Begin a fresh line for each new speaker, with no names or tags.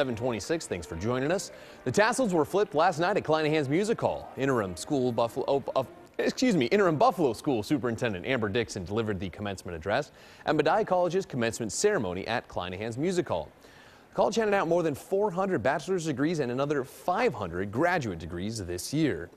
726, thanks for joining us. The tassels were flipped last night at Kleinahans Music Hall. Interim school Buffalo, oh, uh, excuse me, interim Buffalo School Superintendent Amber Dixon delivered the commencement address at Badai College's commencement ceremony at Kleinahans Music Hall. The college handed out more than 400 bachelor's degrees and another 500 graduate degrees this year.